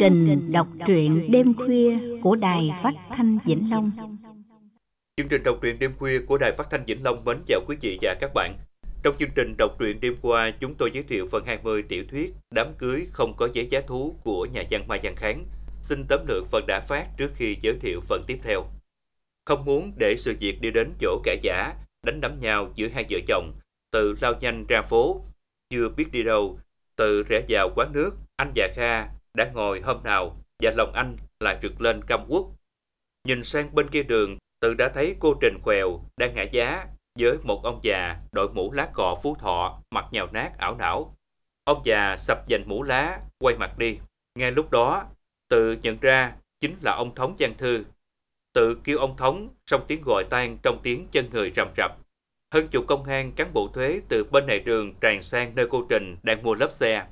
trình đọc truyện đêm khuya của Đài Phát Thanh Vĩnh Long. Chương trình đọc truyện đêm khuya của Đài Phát Thanh Vĩnh Long mến chào quý vị và các bạn. Trong chương trình đọc truyện đêm qua, chúng tôi giới thiệu phần 20 tiểu thuyết Đám cưới không có giấy giá thú của nhà văn Mai Văn Kháng. Xin tấm lượng phần đã phát trước khi giới thiệu phần tiếp theo. Không muốn để sự việc đi đến chỗ cãi giả, đánh đấm nhau giữa hai vợ chồng, tự lao nhanh ra phố. Chưa biết đi đâu, tự rẽ vào quán nước, anh và Kha đã ngồi hôm nào và lòng anh lại trượt lên căm uất. Nhìn sang bên kia đường, tự đã thấy cô Trình Khèo đang ngã giá với một ông già đội mũ lá cọ phú thọ, mặt nhào nát ảo não. Ông già sập dành mũ lá, quay mặt đi. Ngay lúc đó, tự nhận ra chính là ông Thống Giang Thư. Tự kêu ông Thống, xong tiếng gọi tan trong tiếng chân người rầm rập. Hơn chục công an cán bộ thuế từ bên này đường tràn sang nơi cô Trình đang mua lớp xe,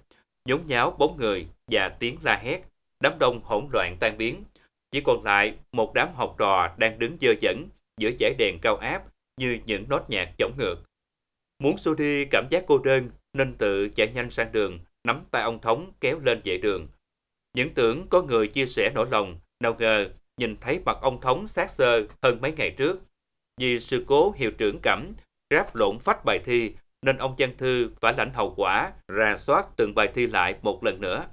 nhốn nháo bốn người, và tiếng la hét. Đám đông hỗn loạn tan biến. Chỉ còn lại một đám học trò đang đứng dơ dẫn giữa dải đèn cao áp như những nốt nhạc chống ngược. Muốn xua đi cảm giác cô đơn nên tự chạy nhanh sang đường, nắm tay ông Thống kéo lên dãy đường. Những tưởng có người chia sẻ nỗi lòng, nào ngờ nhìn thấy mặt ông Thống xác xơ hơn mấy ngày trước. Vì sự cố hiệu trưởng cẩm, ráp lộn phách bài thi nên ông Giang Thư phải lãnh hậu quả, ra soát từng bài thi lại một lần nữa.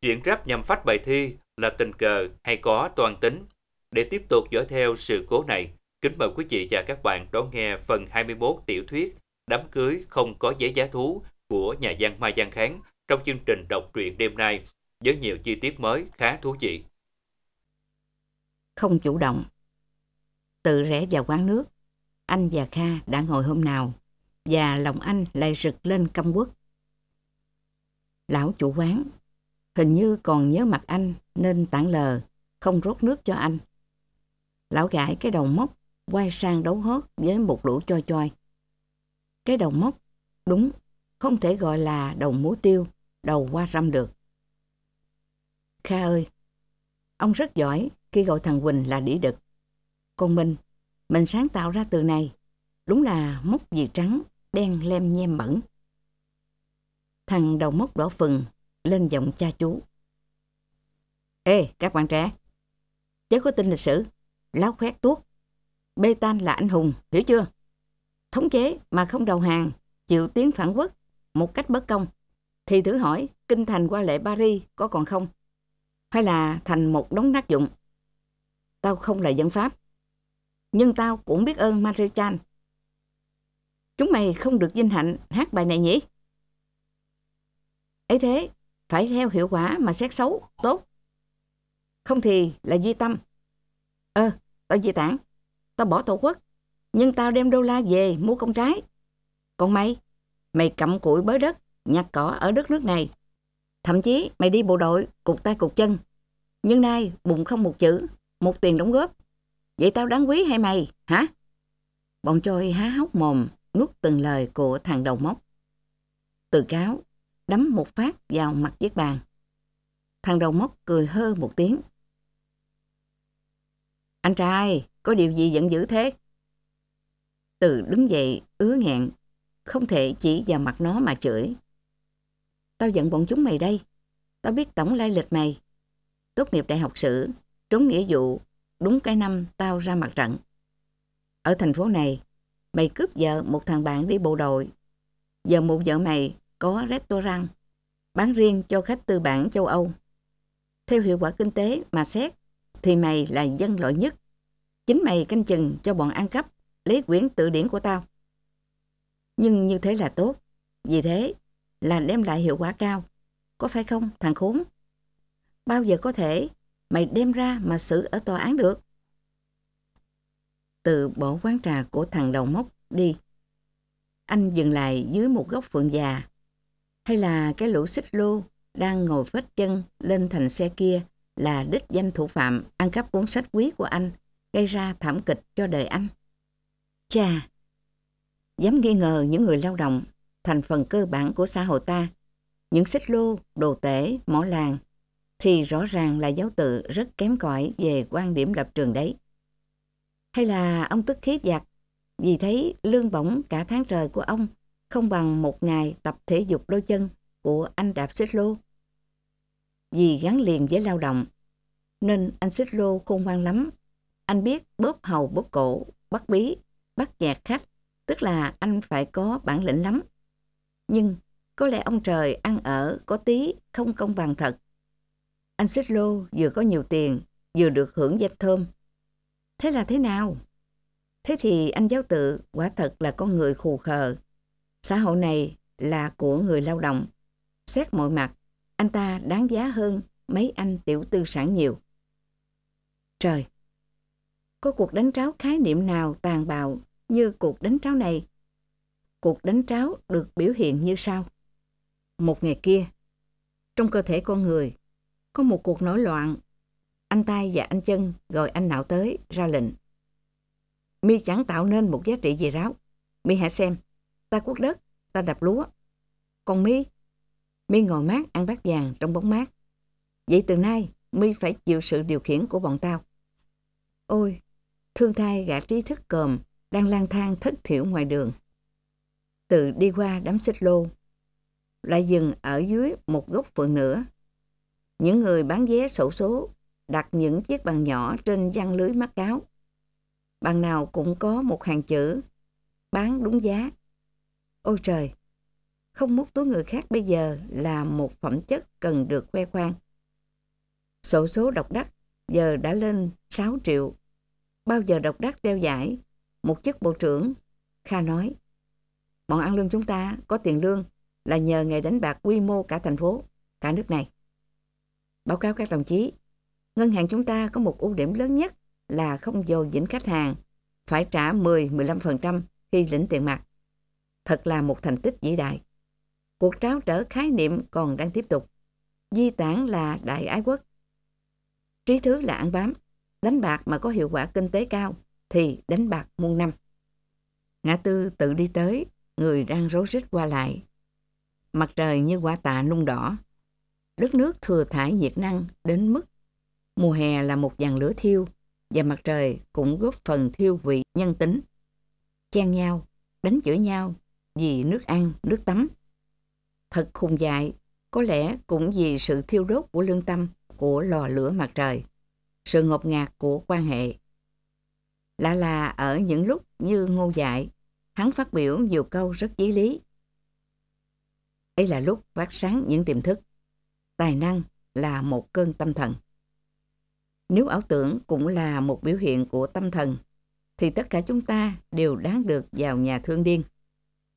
Chuyện rap nhằm phát bài thi là tình cờ hay có toàn tính? Để tiếp tục dõi theo sự cố này, kính mời quý vị và các bạn đón nghe phần 21 tiểu thuyết Đám cưới không có giấy giá thú của nhà văn Mai Giang Kháng trong chương trình đọc truyện đêm nay với nhiều chi tiết mới khá thú vị. Không chủ động Tự rẽ vào quán nước, anh và Kha đã ngồi hôm nào và lòng anh lại rực lên căm quất. Lão chủ quán Hình như còn nhớ mặt anh nên tảng lờ, không rót nước cho anh. Lão gãi cái đầu mốc quay sang đấu hớt với một lũ choi choi. Cái đầu mốc đúng, không thể gọi là đầu múa tiêu, đầu qua răm được. Kha ơi, ông rất giỏi khi gọi thằng Quỳnh là đĩ đực. Còn mình, mình sáng tạo ra từ này, đúng là mốc gì trắng, đen lem nhem bẩn. Thằng đầu mốc đỏ phừng lên giọng cha chú. Ê, các bạn trẻ, chớ có tin lịch sử, láo khoét tuốt. Bê tan là anh hùng, hiểu chưa? Thống chế mà không đầu hàng, chịu tiếng phản quốc một cách bất công, thì thử hỏi kinh thành qua lệ Paris có còn không? Hay là thành một đống nát dụng? Tao không là dân Pháp, nhưng tao cũng biết ơn Marie Chan. Chúng mày không được vinh hạnh hát bài này nhỉ? ấy thế phải theo hiệu quả mà xét xấu, tốt. Không thì là duy tâm. Ờ, tao di tản, tao bỏ tổ quốc, nhưng tao đem đô la về mua công trái. Còn mày, mày cặm cụi bới đất, nhặt cỏ ở đất nước này. Thậm chí mày đi bộ đội, cục tay cục chân. Nhưng nay bụng không một chữ, một tiền đóng góp. Vậy tao đáng quý hay mày, hả? Bọn trôi há hốc mồm, nuốt từng lời của thằng đầu móc. Từ cáo đấm một phát vào mặt chiếc bàn. Thằng đầu móc cười hơ một tiếng. Anh trai, có điều gì giận dữ thế? Từ đứng dậy, ứa nghẹn, không thể chỉ vào mặt nó mà chửi. Tao giận bọn chúng mày đây. Tao biết tổng lai lịch mày. Tốt nghiệp đại học sử, trốn nghĩa vụ, đúng cái năm tao ra mặt trận. Ở thành phố này, mày cướp vợ một thằng bạn đi bộ đội. Giờ mụ vợ mày có restaurant bán riêng cho khách từ bản châu Âu. Theo hiệu quả kinh tế mà xét thì mày là dân loại nhất. Chính mày canh chừng cho bọn ăn cắp lấy quyển tự điển của tao. Nhưng như thế là tốt. Vì thế là đem lại hiệu quả cao. Có phải không thằng khốn? Bao giờ có thể mày đem ra mà xử ở tòa án được? Từ bỏ quán trà của thằng đầu mốc đi. Anh dừng lại dưới một góc phượng già hay là cái lũ xích lô đang ngồi phết chân lên thành xe kia là đích danh thủ phạm ăn cắp cuốn sách quý của anh, gây ra thảm kịch cho đời anh. Chà, dám nghi ngờ những người lao động, thành phần cơ bản của xã hội ta, những xích lô, đồ tể, mỏ làng, thì rõ ràng là giáo tự rất kém cỏi về quan điểm lập trường đấy. Hay là ông tức khiếp giặc vì thấy lương bổng cả tháng trời của ông không bằng một ngày tập thể dục đôi chân của anh Đạp Xích Lô. Vì gắn liền với lao động, nên anh Xích Lô khôn ngoan lắm. Anh biết bóp hầu bóp cổ, bắt bí, bắt nhạc khách, tức là anh phải có bản lĩnh lắm. Nhưng có lẽ ông trời ăn ở có tí không công bằng thật. Anh Xích Lô vừa có nhiều tiền, vừa được hưởng danh thơm. Thế là thế nào? Thế thì anh giáo tự quả thật là con người khù khờ, Xã hội này là của người lao động. Xét mọi mặt, anh ta đáng giá hơn mấy anh tiểu tư sản nhiều. Trời! Có cuộc đánh tráo khái niệm nào tàn bạo như cuộc đánh tráo này? Cuộc đánh tráo được biểu hiện như sau. Một ngày kia, trong cơ thể con người, có một cuộc nổi loạn. Anh tay và anh chân gọi anh não tới ra lệnh. Mi chẳng tạo nên một giá trị gì ráo. Mi hãy xem, ta cuốc đất, ta đập lúa. Còn mi, mi ngồi mát ăn bát vàng trong bóng mát. Vậy từ nay, mi phải chịu sự điều khiển của bọn tao. Ôi, thương thai gã trí thức cờm đang lang thang thất thiểu ngoài đường. Từ đi qua đám xích lô, lại dừng ở dưới một gốc phượng nữa. Những người bán vé sổ số đặt những chiếc bàn nhỏ trên văn lưới mắt cáo. Bàn nào cũng có một hàng chữ bán đúng giá Ôi trời, không múc túi người khác bây giờ là một phẩm chất cần được khoe khoang. Sổ số độc đắc giờ đã lên 6 triệu. Bao giờ độc đắc đeo giải, một chức bộ trưởng, Kha nói. Bọn ăn lương chúng ta có tiền lương là nhờ ngày đánh bạc quy mô cả thành phố, cả nước này. Báo cáo các đồng chí, ngân hàng chúng ta có một ưu điểm lớn nhất là không dồn dĩnh khách hàng, phải trả 10-15% khi lĩnh tiền mặt. Thật là một thành tích vĩ đại. Cuộc tráo trở khái niệm còn đang tiếp tục. Di tản là đại ái quốc. Trí thứ là ăn bám. Đánh bạc mà có hiệu quả kinh tế cao thì đánh bạc muôn năm. Ngã tư tự đi tới, người đang rối rít qua lại. Mặt trời như quả tạ nung đỏ. Đất nước thừa thải nhiệt năng đến mức mùa hè là một dàn lửa thiêu và mặt trời cũng góp phần thiêu vị nhân tính. Chen nhau, đánh chửi nhau vì nước ăn, nước tắm. Thật khùng dại, có lẽ cũng vì sự thiêu đốt của lương tâm của lò lửa mặt trời, sự ngột ngạt của quan hệ. Lạ là ở những lúc như ngô dại, hắn phát biểu nhiều câu rất chí lý. Ấy là lúc phát sáng những tiềm thức. Tài năng là một cơn tâm thần. Nếu ảo tưởng cũng là một biểu hiện của tâm thần, thì tất cả chúng ta đều đáng được vào nhà thương điên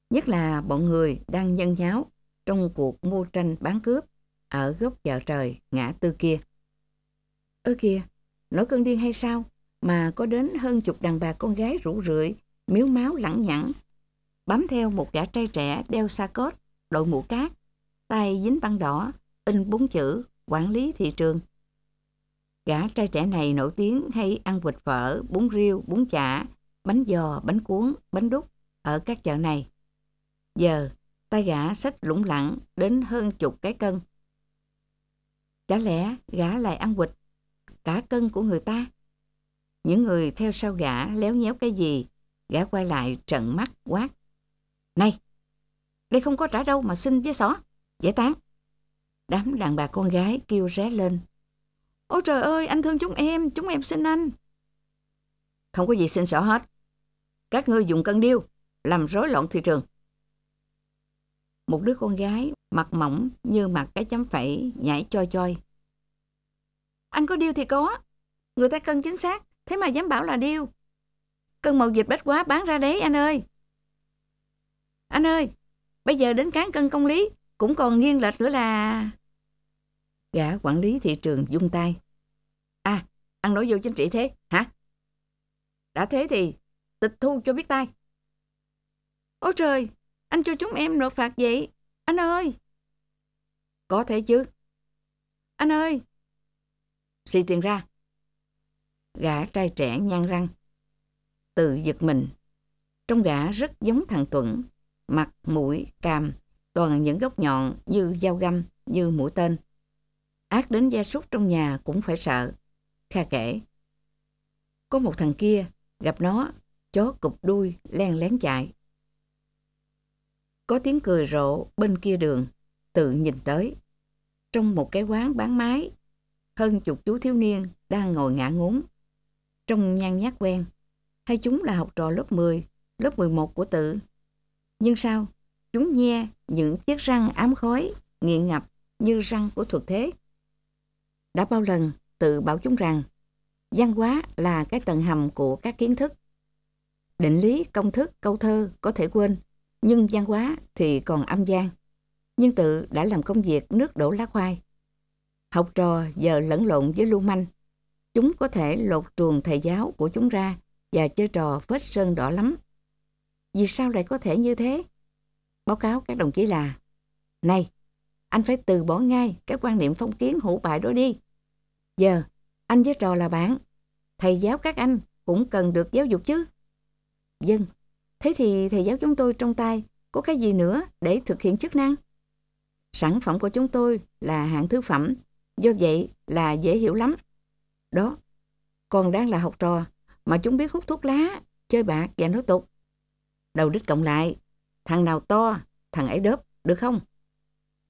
nhất là bọn người đang nhân nháo trong cuộc mua tranh bán cướp ở góc chợ trời ngã tư kia. Ơ kìa, nổi cơn điên hay sao mà có đến hơn chục đàn bà con gái rủ rượi, miếu máu lẳng nhẳng, bám theo một gã trai trẻ đeo sa cốt, đội mũ cát, tay dính băng đỏ, in bốn chữ quản lý thị trường. Gã trai trẻ này nổi tiếng hay ăn vịt phở, bún riêu, bún chả, bánh giò, bánh cuốn, bánh đúc ở các chợ này. Giờ, tay gã sách lũng lẳng đến hơn chục cái cân. Chả lẽ gã lại ăn quịch, cả cân của người ta? Những người theo sau gã léo nhéo cái gì, gã quay lại trận mắt quát. Này, đây không có trả đâu mà xin với xỏ, giải tán. Đám đàn bà con gái kêu ré lên. Ôi trời ơi, anh thương chúng em, chúng em xin anh. Không có gì xin xỏ hết. Các ngươi dùng cân điêu, làm rối loạn thị trường một đứa con gái, mặt mỏng như mặt cái chấm phẩy, nhảy choi choi. Anh có điêu thì có, người ta cân chính xác, thế mà dám bảo là điêu. Cân màu dịch bách quá bán ra đấy anh ơi. Anh ơi, bây giờ đến cán cân công lý, cũng còn nghiêng lệch nữa là... Gã quản lý thị trường dung tay. À, ăn nói vô chính trị thế, hả? Đã thế thì tịch thu cho biết tay. Ôi trời, anh cho chúng em nộp phạt vậy? Anh ơi! Có thể chứ. Anh ơi! Xì tiền ra. Gã trai trẻ nhăn răng. Tự giật mình. Trong gã rất giống thằng Tuẩn. Mặt, mũi, càm, toàn những góc nhọn như dao găm, như mũi tên. Ác đến gia súc trong nhà cũng phải sợ. Kha kể. Có một thằng kia, gặp nó, chó cụp đuôi, len lén chạy. Có tiếng cười rộ bên kia đường, tự nhìn tới. Trong một cái quán bán máy, hơn chục chú thiếu niên đang ngồi ngã ngốn. trong nhan nhát quen, hay chúng là học trò lớp 10, lớp 11 của tự. Nhưng sao, chúng nhe những chiếc răng ám khói, nghiện ngập như răng của thuật thế. Đã bao lần tự bảo chúng rằng văn hóa là cái tầng hầm của các kiến thức. Định lý, công thức, câu thơ có thể quên, nhưng văn hóa thì còn âm gian. Nhưng tự đã làm công việc nước đổ lá khoai. Học trò giờ lẫn lộn với lưu manh. Chúng có thể lột truồng thầy giáo của chúng ra và chơi trò vết sơn đỏ lắm. Vì sao lại có thể như thế? Báo cáo các đồng chí là Này, anh phải từ bỏ ngay cái quan niệm phong kiến hữu bại đó đi. Giờ, anh với trò là bạn. Thầy giáo các anh cũng cần được giáo dục chứ. Dân, vâng, Thế thì thầy giáo chúng tôi trong tay có cái gì nữa để thực hiện chức năng? Sản phẩm của chúng tôi là hạng thứ phẩm, do vậy là dễ hiểu lắm. Đó, còn đang là học trò mà chúng biết hút thuốc lá, chơi bạc và nói tục. Đầu đích cộng lại, thằng nào to, thằng ấy đớp, được không?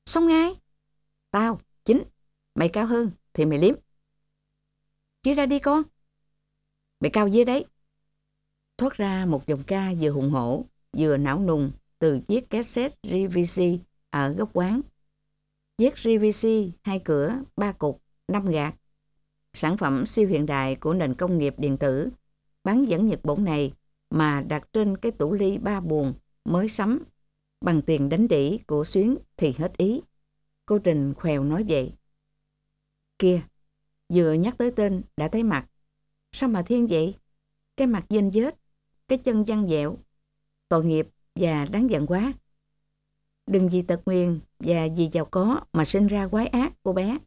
Xong ngay. Tao, chính, mày cao hơn thì mày liếm. Chia ra đi con. Mày cao dưới đấy, thoát ra một dòng ca vừa hùng hổ, vừa não nùng từ chiếc cassette GVC ở góc quán. Chiếc GVC hai cửa, ba cục, năm gạt. Sản phẩm siêu hiện đại của nền công nghiệp điện tử bán dẫn Nhật Bổn này mà đặt trên cái tủ ly ba buồn mới sắm bằng tiền đánh đỉ của Xuyến thì hết ý. Cô Trình khèo nói vậy. Kia, vừa nhắc tới tên đã thấy mặt. Sao mà thiên vậy? Cái mặt dinh dết cái chân gian dẹo, tội nghiệp và đáng giận quá. Đừng vì tật nguyền và vì giàu có mà sinh ra quái ác cô bé.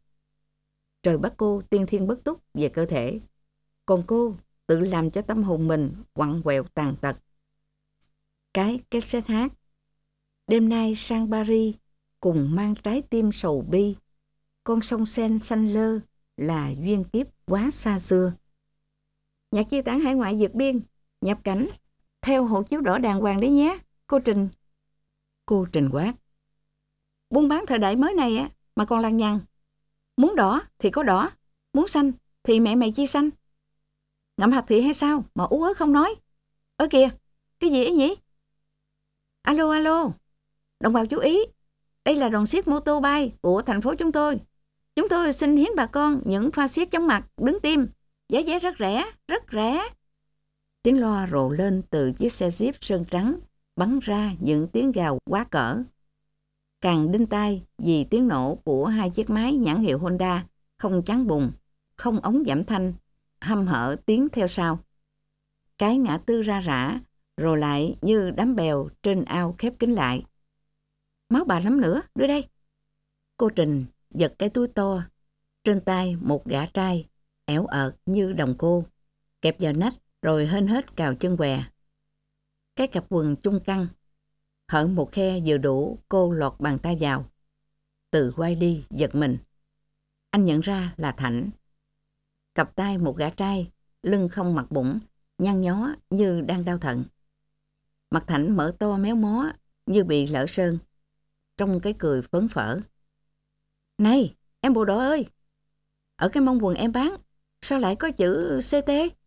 Trời bắt cô tiên thiên bất túc về cơ thể, còn cô tự làm cho tâm hồn mình quặn quẹo tàn tật. Cái cassette hát Đêm nay sang Paris cùng mang trái tim sầu bi. Con sông sen xanh lơ là duyên kiếp quá xa xưa. Nhạc chia tán hải ngoại vượt biên nhập cảnh, theo hộ chiếu đỏ đàng hoàng đấy nhé, cô Trình. Cô Trình quát. Buôn bán thời đại mới này á, mà còn lăng nhằng Muốn đỏ thì có đỏ, muốn xanh thì mẹ mày chi xanh. Ngậm hạt thị hay sao mà ú ớ không nói. Ơ kìa, cái gì ấy nhỉ? Alo, alo, đồng bào chú ý, đây là đoàn siết mô tô bay của thành phố chúng tôi. Chúng tôi xin hiến bà con những pha siết chống mặt, đứng tim, giá vé rất rẻ, rất rẻ. Tiếng loa rộ lên từ chiếc xe jeep sơn trắng, bắn ra những tiếng gào quá cỡ. Càng đinh tai vì tiếng nổ của hai chiếc máy nhãn hiệu Honda không chắn bùng, không ống giảm thanh, hâm hở tiếng theo sau. Cái ngã tư ra rã, rồi lại như đám bèo trên ao khép kín lại. Máu bà lắm nữa, đưa đây. Cô Trình giật cái túi to, trên tay một gã trai, ẻo ợt như đồng cô, kẹp vào nách rồi hên hết cào chân què. Cái cặp quần chung căng, hở một khe vừa đủ cô lọt bàn tay vào. Từ quay đi giật mình. Anh nhận ra là Thảnh. Cặp tay một gã trai, lưng không mặt bụng, nhăn nhó như đang đau thận. Mặt Thảnh mở to méo mó như bị lỡ sơn. Trong cái cười phấn phở. Này, em bộ đồ ơi! Ở cái mông quần em bán, sao lại có chữ CT?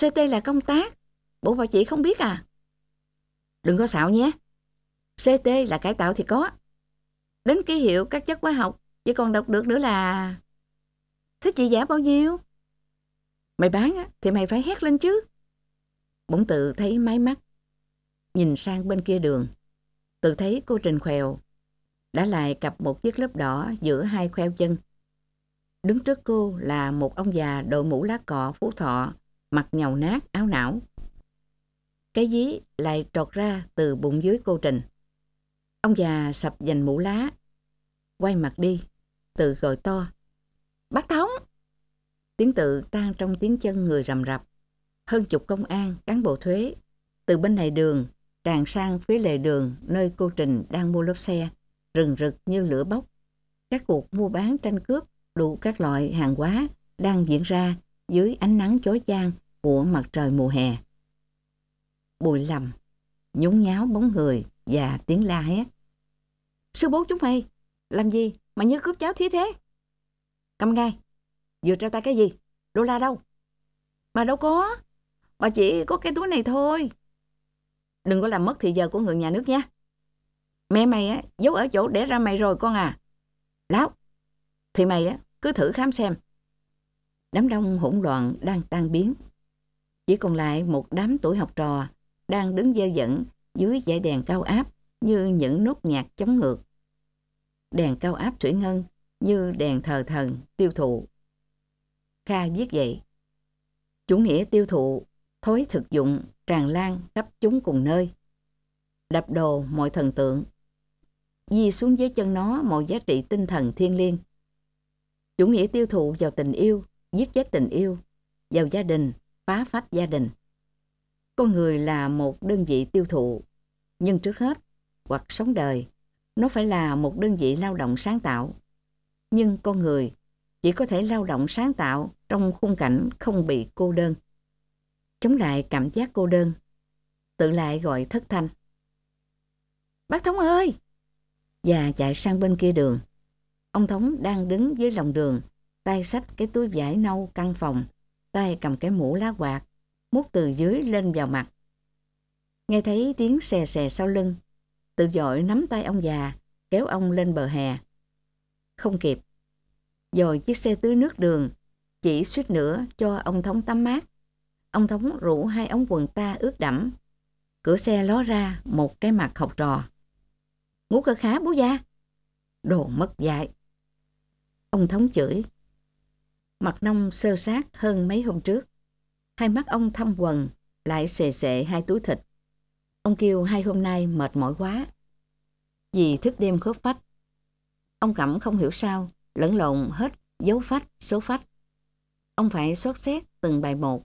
CT là công tác. Bộ bà chị không biết à? Đừng có xạo nhé. CT là cải tạo thì có. Đến ký hiệu các chất hóa học, chỉ còn đọc được nữa là... Thế chị giả bao nhiêu? Mày bán á, thì mày phải hét lên chứ. Bỗng tự thấy máy mắt. Nhìn sang bên kia đường. Tự thấy cô Trình Khèo đã lại cặp một chiếc lớp đỏ giữa hai khoeo chân. Đứng trước cô là một ông già đội mũ lá cọ phú thọ mặt nhầu nát áo não. Cái dí lại trọt ra từ bụng dưới cô Trình. Ông già sập dành mũ lá, quay mặt đi, tự gọi to. Bác Thống! Tiếng tự tan trong tiếng chân người rầm rập. Hơn chục công an, cán bộ thuế, từ bên này đường, tràn sang phía lề đường nơi cô Trình đang mua lốp xe, rừng rực như lửa bốc. Các cuộc mua bán tranh cướp đủ các loại hàng hóa đang diễn ra dưới ánh nắng chói chang của mặt trời mùa hè. Bụi lầm, nhúng nháo bóng người và tiếng la hét. Sư bố chúng mày, làm gì mà như cướp cháu thí thế? Cầm ngay, vừa trao tay cái gì? Đô la đâu? Mà đâu có, bà chỉ có cái túi này thôi. Đừng có làm mất thì giờ của người nhà nước nha. Mẹ mày á, giấu ở chỗ để ra mày rồi con à. Láo, thì mày á, cứ thử khám xem. Đám đông hỗn loạn đang tan biến chỉ còn lại một đám tuổi học trò đang đứng dơ dẫn dưới dải đèn cao áp như những nốt nhạc chống ngược. Đèn cao áp thủy ngân như đèn thờ thần tiêu thụ. Kha viết vậy. Chủ nghĩa tiêu thụ, thối thực dụng, tràn lan khắp chúng cùng nơi. Đập đồ mọi thần tượng. Di xuống dưới chân nó mọi giá trị tinh thần thiên liêng. Chủ nghĩa tiêu thụ vào tình yêu, giết chết tình yêu, vào gia đình, phá phách gia đình. Con người là một đơn vị tiêu thụ, nhưng trước hết, hoặc sống đời, nó phải là một đơn vị lao động sáng tạo. Nhưng con người chỉ có thể lao động sáng tạo trong khung cảnh không bị cô đơn. Chống lại cảm giác cô đơn, tự lại gọi thất thanh. Bác Thống ơi! Và chạy sang bên kia đường. Ông Thống đang đứng dưới lòng đường, tay sách cái túi vải nâu căn phòng tay cầm cái mũ lá quạt, mút từ dưới lên vào mặt. Nghe thấy tiếng xè xè sau lưng, tự dội nắm tay ông già, kéo ông lên bờ hè. Không kịp. Rồi chiếc xe tưới nước đường, chỉ suýt nữa cho ông thống tắm mát. Ông thống rủ hai ống quần ta ướt đẫm. Cửa xe ló ra một cái mặt học trò. Ngủ cơ khá bố gia. Đồ mất dạy. Ông thống chửi. Mặt nông sơ sát hơn mấy hôm trước. Hai mắt ông thâm quần, lại xề xệ hai túi thịt. Ông kêu hai hôm nay mệt mỏi quá. Vì thức đêm khớp phách. Ông Cẩm không hiểu sao, lẫn lộn hết dấu phách, số phách. Ông phải xót xét từng bài một.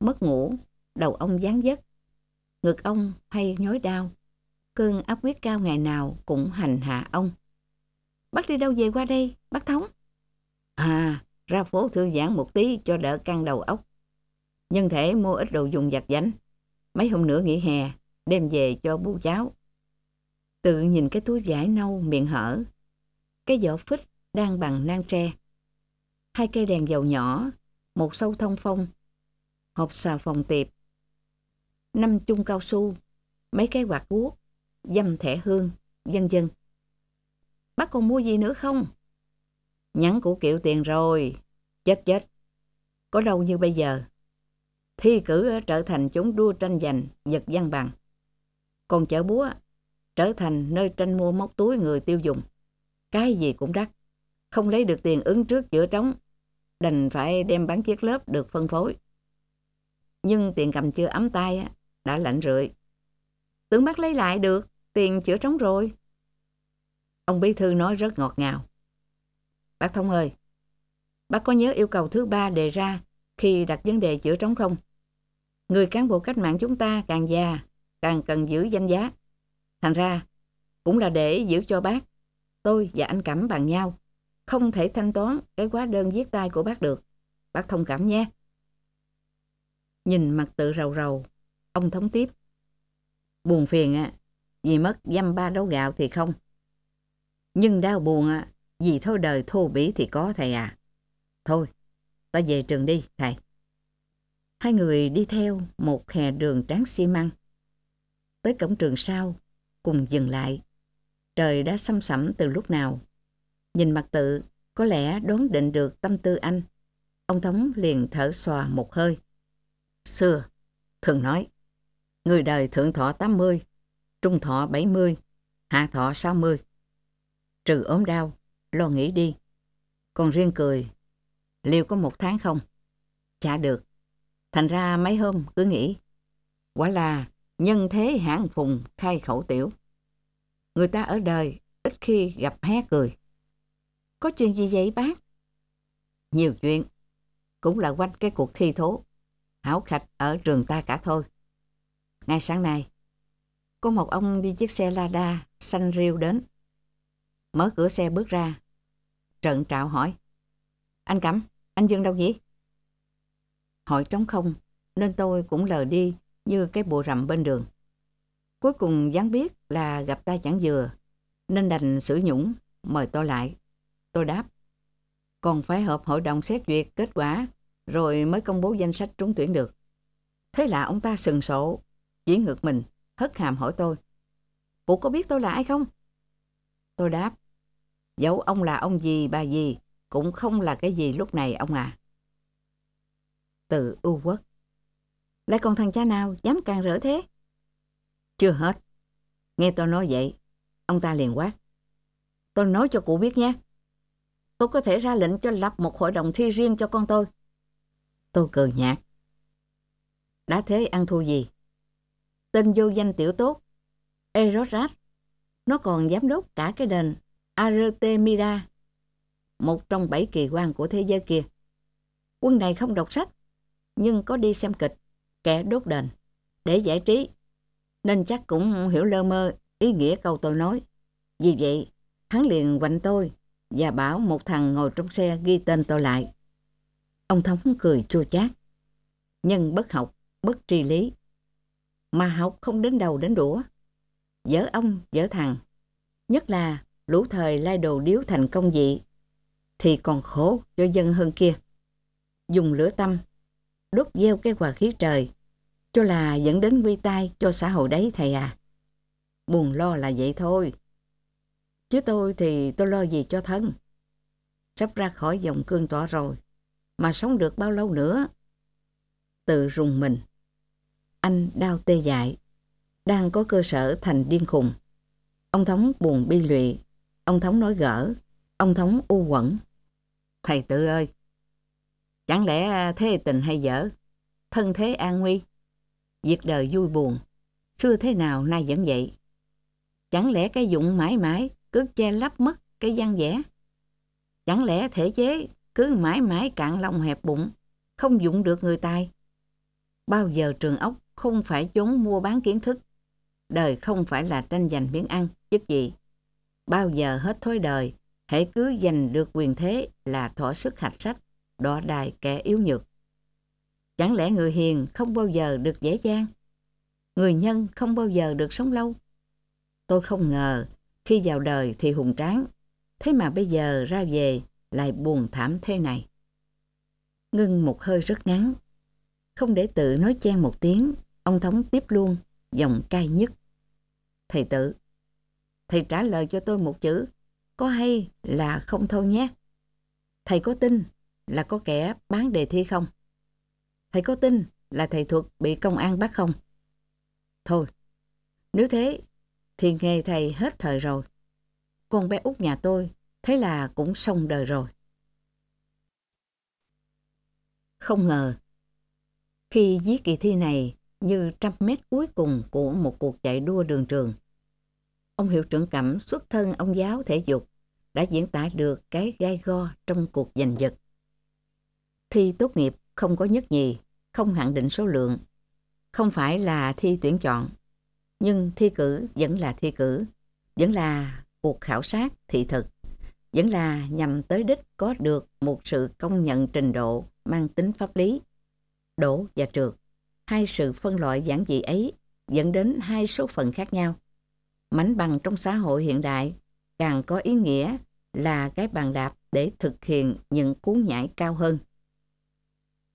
Mất ngủ, đầu ông gián giấc. Ngực ông hay nhói đau. Cơn áp huyết cao ngày nào cũng hành hạ ông. Bắt đi đâu về qua đây, bác Thống? À, ra phố thư giãn một tí cho đỡ căng đầu óc. Nhân thể mua ít đồ dùng giặt giánh. Mấy hôm nữa nghỉ hè, đem về cho bú cháu. Tự nhìn cái túi vải nâu miệng hở, cái vỏ phích đang bằng nang tre. Hai cây đèn dầu nhỏ, một sâu thông phong, hộp xà phòng tiệp, năm chung cao su, mấy cái quạt guốc, dâm thẻ hương, dân dân. Bác còn mua gì nữa không? Nhắn củ kiệu tiền rồi, Chết chết. Có đâu như bây giờ. Thi cử trở thành chúng đua tranh giành, giật văn bằng. Còn chợ búa trở thành nơi tranh mua móc túi người tiêu dùng. Cái gì cũng đắt. Không lấy được tiền ứng trước chữa trống. Đành phải đem bán chiếc lớp được phân phối. Nhưng tiền cầm chưa ấm tay đã lạnh rượi. Tưởng bác lấy lại được, tiền chữa trống rồi. Ông Bí Thư nói rất ngọt ngào. Bác Thông ơi, Bác có nhớ yêu cầu thứ ba đề ra khi đặt vấn đề chữa trống không? Người cán bộ cách mạng chúng ta càng già, càng cần giữ danh giá. Thành ra, cũng là để giữ cho bác, tôi và anh Cẩm bằng nhau. Không thể thanh toán cái quá đơn viết tay của bác được. Bác thông cảm nhé. Nhìn mặt tự rầu rầu, ông thống tiếp. Buồn phiền á, vì mất dăm ba đấu gạo thì không. Nhưng đau buồn á, vì thôi đời thô bỉ thì có thầy à. Thôi, ta về trường đi, thầy. Hai người đi theo một hè đường tráng xi măng. Tới cổng trường sau, cùng dừng lại. Trời đã xăm sẩm từ lúc nào. Nhìn mặt tự, có lẽ đoán định được tâm tư anh. Ông Thống liền thở xòa một hơi. Xưa, thường nói, người đời thượng thọ 80, trung thọ 70, hạ thọ 60. Trừ ốm đau, lo nghĩ đi. Còn riêng cười Liệu có một tháng không? Chả được. Thành ra mấy hôm cứ nghĩ. Quả là nhân thế hãng phùng khai khẩu tiểu. Người ta ở đời ít khi gặp hé cười. Có chuyện gì vậy bác? Nhiều chuyện. Cũng là quanh cái cuộc thi thố. Hảo khạch ở trường ta cả thôi. Ngay sáng nay, có một ông đi chiếc xe Lada xanh riêu đến. Mở cửa xe bước ra. Trận trạo hỏi. Anh Cẩm, anh Dương đâu vậy? Hỏi trống không, nên tôi cũng lờ đi như cái bộ rậm bên đường. Cuối cùng dán biết là gặp ta chẳng vừa, nên đành sử nhũng, mời tôi lại. Tôi đáp, còn phải họp hội đồng xét duyệt kết quả, rồi mới công bố danh sách trúng tuyển được. Thế là ông ta sừng sổ chỉ ngược mình, hất hàm hỏi tôi. cụ có biết tôi là ai không? Tôi đáp, dẫu ông là ông gì bà gì, cũng không là cái gì lúc này ông à. Từ ưu quốc. Lại còn thằng cha nào dám càng rỡ thế? Chưa hết. Nghe tôi nói vậy, ông ta liền quát. Tôi nói cho cụ biết nhé. Tôi có thể ra lệnh cho lập một hội đồng thi riêng cho con tôi. Tôi cười nhạt. Đã thế ăn thua gì? Tên vô danh tiểu tốt, Erorat, nó còn giám đốc cả cái đền Artemida một trong bảy kỳ quan của thế giới kia. Quân này không đọc sách, nhưng có đi xem kịch, kẻ đốt đền, để giải trí, nên chắc cũng hiểu lơ mơ ý nghĩa câu tôi nói. Vì vậy, hắn liền quạnh tôi và bảo một thằng ngồi trong xe ghi tên tôi lại. Ông Thống cười chua chát. Nhân bất học, bất tri lý. Mà học không đến đầu đến đũa. Dở ông, dở thằng. Nhất là lũ thời lai đồ điếu thành công dị thì còn khổ cho dân hơn kia. Dùng lửa tâm, đốt gieo cái quà khí trời, cho là dẫn đến quy tai cho xã hội đấy thầy à. Buồn lo là vậy thôi. Chứ tôi thì tôi lo gì cho thân. Sắp ra khỏi dòng cương tỏa rồi, mà sống được bao lâu nữa? Tự rùng mình. Anh đau tê dại, đang có cơ sở thành điên khùng. Ông Thống buồn bi lụy, ông Thống nói gỡ, ông Thống u quẩn. Thầy tự ơi! Chẳng lẽ à, thế tình hay dở? Thân thế an nguy? Việc đời vui buồn, xưa thế nào nay vẫn vậy? Chẳng lẽ cái dụng mãi mãi cứ che lấp mất cái văn vẻ? Chẳng lẽ thể chế cứ mãi mãi cạn lòng hẹp bụng, không dụng được người tài? Bao giờ trường ốc không phải chốn mua bán kiến thức? Đời không phải là tranh giành miếng ăn, chức gì? Bao giờ hết thối đời, hãy cứ giành được quyền thế là thỏa sức hạch sách, đọa đài kẻ yếu nhược. Chẳng lẽ người hiền không bao giờ được dễ dàng? Người nhân không bao giờ được sống lâu? Tôi không ngờ, khi vào đời thì hùng tráng, thế mà bây giờ ra về lại buồn thảm thế này. Ngưng một hơi rất ngắn, không để tự nói chen một tiếng, ông Thống tiếp luôn, giọng cay nhất. Thầy tự, thầy trả lời cho tôi một chữ, có hay là không thôi nhé. Thầy có tin là có kẻ bán đề thi không? Thầy có tin là thầy thuật bị công an bắt không? Thôi, nếu thế thì nghề thầy hết thời rồi. Con bé út nhà tôi thế là cũng xong đời rồi. Không ngờ, khi viết kỳ thi này như trăm mét cuối cùng của một cuộc chạy đua đường trường, Ông hiệu trưởng Cẩm xuất thân ông giáo thể dục đã diễn tả được cái gai go trong cuộc giành giật. Thi tốt nghiệp không có nhất nhì, không hạn định số lượng, không phải là thi tuyển chọn, nhưng thi cử vẫn là thi cử, vẫn là cuộc khảo sát thị thực, vẫn là nhằm tới đích có được một sự công nhận trình độ mang tính pháp lý. Đổ và trượt, hai sự phân loại giản dị ấy dẫn đến hai số phận khác nhau mánh bằng trong xã hội hiện đại càng có ý nghĩa là cái bàn đạp để thực hiện những cú nhảy cao hơn.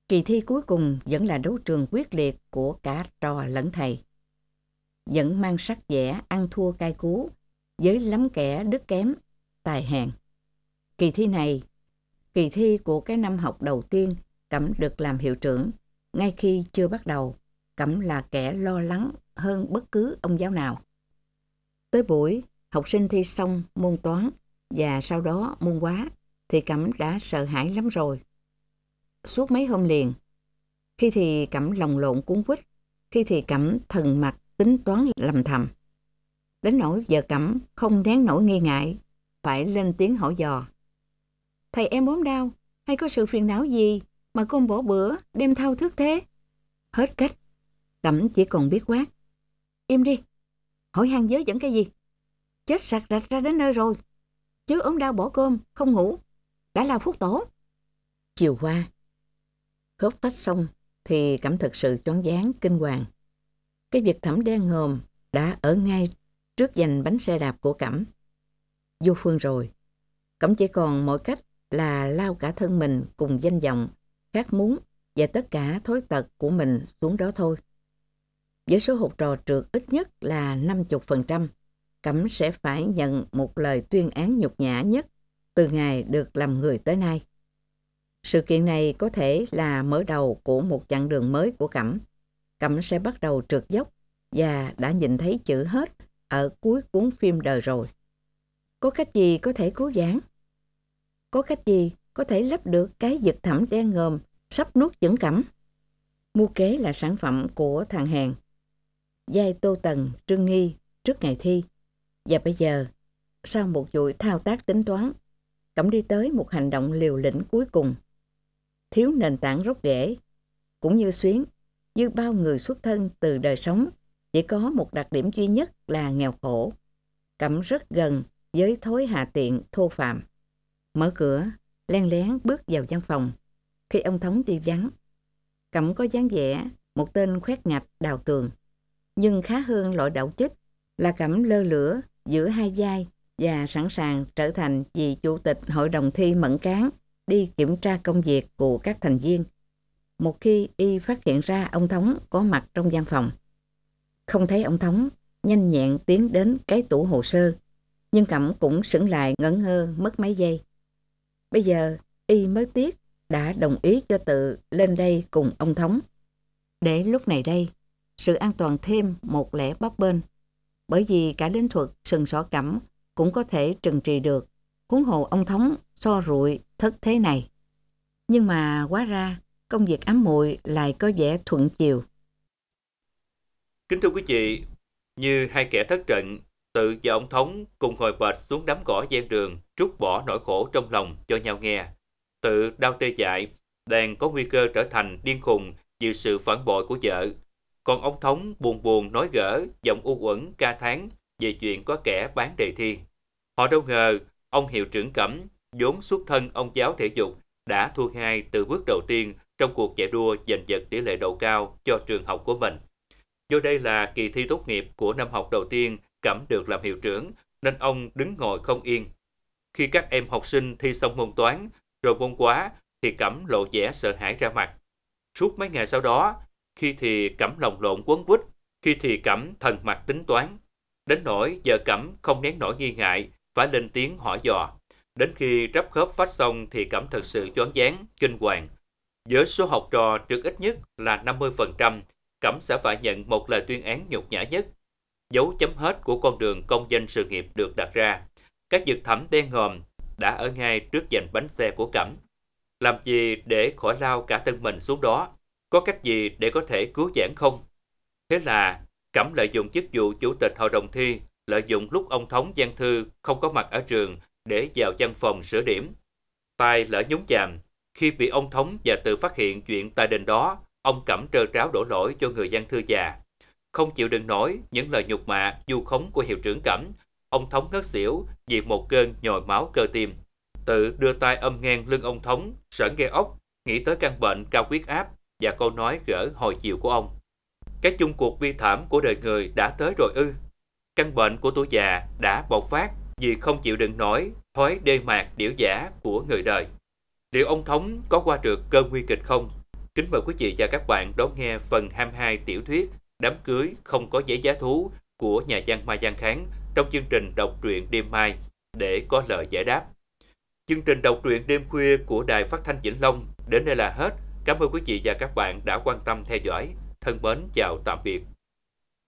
Kỳ thi cuối cùng vẫn là đấu trường quyết liệt của cả trò lẫn thầy. Vẫn mang sắc vẻ ăn thua cay cú với lắm kẻ đức kém, tài hèn. Kỳ thi này, kỳ thi của cái năm học đầu tiên Cẩm được làm hiệu trưởng, ngay khi chưa bắt đầu, Cẩm là kẻ lo lắng hơn bất cứ ông giáo nào. Tới buổi, học sinh thi xong môn toán và sau đó môn hóa thì Cẩm đã sợ hãi lắm rồi. Suốt mấy hôm liền, khi thì Cẩm lòng lộn cuốn quýt, khi thì Cẩm thần mặt tính toán lầm thầm. Đến nỗi giờ Cẩm không nén nổi nghi ngại, phải lên tiếng hỏi dò. Thầy em ốm đau, hay có sự phiền não gì mà con bỏ bữa, đêm thao thức thế? Hết cách, Cẩm chỉ còn biết quát. Im đi, Hỏi han giới dẫn cái gì? Chết sạc rạch ra đến nơi rồi. Chứ ốm đau bỏ cơm, không ngủ. Đã là phúc tổ. Chiều qua, khớp phát xong thì cảm thật sự choáng váng kinh hoàng. Cái việc thẩm đen ngòm đã ở ngay trước giành bánh xe đạp của Cẩm. Vô phương rồi, Cẩm chỉ còn mọi cách là lao cả thân mình cùng danh vọng, khát muốn và tất cả thối tật của mình xuống đó thôi với số hụt trò trượt ít nhất là 50%, Cẩm sẽ phải nhận một lời tuyên án nhục nhã nhất từ ngày được làm người tới nay. Sự kiện này có thể là mở đầu của một chặng đường mới của Cẩm. Cẩm sẽ bắt đầu trượt dốc và đã nhìn thấy chữ hết ở cuối cuốn phim đời rồi. Có cách gì có thể cứu giãn? Có cách gì có thể lấp được cái giật thẳm đen ngòm sắp nuốt chửng Cẩm? Mua kế là sản phẩm của thằng Hèn vai Tô Tần, Trương Nghi trước ngày thi. Và bây giờ, sau một chuỗi thao tác tính toán, Cẩm đi tới một hành động liều lĩnh cuối cùng. Thiếu nền tảng rốt rễ, cũng như xuyến, như bao người xuất thân từ đời sống, chỉ có một đặc điểm duy nhất là nghèo khổ. Cẩm rất gần với thối hạ tiện thô phạm. Mở cửa, len lén bước vào văn phòng. Khi ông thống đi vắng, Cẩm có dáng vẻ một tên khoét ngạch đào tường nhưng khá hơn loại đậu chích là cẩm lơ lửa giữa hai vai và sẵn sàng trở thành vị chủ tịch hội đồng thi mẫn cán đi kiểm tra công việc của các thành viên một khi y phát hiện ra ông thống có mặt trong gian phòng không thấy ông thống nhanh nhẹn tiến đến cái tủ hồ sơ nhưng cẩm cũng sững lại ngẩn ngơ mất mấy giây bây giờ y mới tiếc đã đồng ý cho tự lên đây cùng ông thống để lúc này đây sự an toàn thêm một lẻ bắp bên. Bởi vì cả linh thuật sừng sỏ cẩm cũng có thể trừng trị được, huống hồ ông thống so rụi thất thế này. Nhưng mà quá ra, công việc ám muội lại có vẻ thuận chiều. Kính thưa quý vị, như hai kẻ thất trận, tự và ông thống cùng hồi bệt xuống đám cỏ gian đường, trút bỏ nỗi khổ trong lòng cho nhau nghe. Tự đau tê dại, đang có nguy cơ trở thành điên khùng vì sự phản bội của vợ, còn ông Thống buồn buồn nói gỡ, giọng u uẩn ca tháng về chuyện có kẻ bán đề thi. Họ đâu ngờ, ông hiệu trưởng Cẩm, vốn xuất thân ông giáo thể dục, đã thua ngay từ bước đầu tiên trong cuộc chạy đua giành giật tỷ lệ đậu cao cho trường học của mình. Do đây là kỳ thi tốt nghiệp của năm học đầu tiên Cẩm được làm hiệu trưởng, nên ông đứng ngồi không yên. Khi các em học sinh thi xong môn toán, rồi môn quá, thì Cẩm lộ vẻ sợ hãi ra mặt. Suốt mấy ngày sau đó, khi thì cẩm lồng lộn quấn quýt, khi thì cẩm thần mặt tính toán. Đến nỗi giờ cẩm không nén nổi nghi ngại, phải lên tiếng hỏi dò. Đến khi rắp khớp phát xong thì cẩm thật sự choáng váng, kinh hoàng. Với số học trò trước ít nhất là 50%, cẩm sẽ phải nhận một lời tuyên án nhục nhã nhất. Dấu chấm hết của con đường công danh sự nghiệp được đặt ra. Các vực thẳm đen ngòm đã ở ngay trước dành bánh xe của cẩm. Làm gì để khỏi lao cả thân mình xuống đó có cách gì để có thể cứu giảng không? Thế là Cẩm lợi dụng chức vụ chủ tịch hội đồng thi, lợi dụng lúc ông Thống Giang Thư không có mặt ở trường để vào văn phòng sửa điểm. Tài lỡ nhúng chàm, khi bị ông Thống và tự phát hiện chuyện tại đình đó, ông Cẩm trơ tráo đổ lỗi cho người Giang Thư già. Không chịu đựng nổi những lời nhục mạ, du khống của hiệu trưởng Cẩm, ông Thống ngất xỉu vì một cơn nhồi máu cơ tim. Tự đưa tay âm ngang lưng ông Thống, sởn gây ốc, nghĩ tới căn bệnh cao huyết áp và câu nói gỡ hồi chiều của ông. Cái chung cuộc bi thảm của đời người đã tới rồi ư. Căn bệnh của tuổi già đã bộc phát vì không chịu đựng nổi thói đê mạc điểu giả của người đời. Liệu ông Thống có qua được cơn nguy kịch không? Kính mời quý vị và các bạn đón nghe phần 22 tiểu thuyết Đám cưới không có giấy giá thú của nhà văn Mai Giang Kháng trong chương trình đọc truyện đêm mai để có lời giải đáp. Chương trình đọc truyện đêm khuya của Đài Phát thanh Vĩnh Long đến đây là hết. Cảm ơn quý vị và các bạn đã quan tâm theo dõi. Thân mến chào tạm biệt.